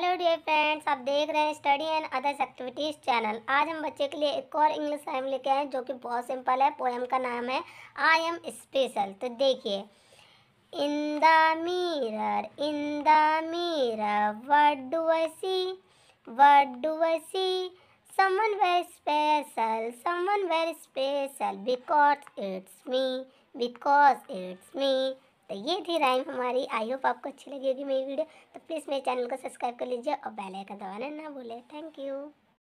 hello dear friends आप देख रहे हैं study and others activities channel आज हम बच्चे के लिए एक और इंग्लिश पोएम लेके आए हैं जो कि बहुत सिंपल है पोएम का नाम है आई एम स्पेशल तो देखिए in the mirror in the mirror what do I see what do I see someone very special someone very special because it's me because it's me तो ये थी rhyme हमारी I hope आपको अच्छी लगी होगी मेरी वीडियो तो प्लीज़ मेरे चैनल को सब्सक्राइब कर लीजिए और बेल आइकन दबाना ना भूलें थैंक यू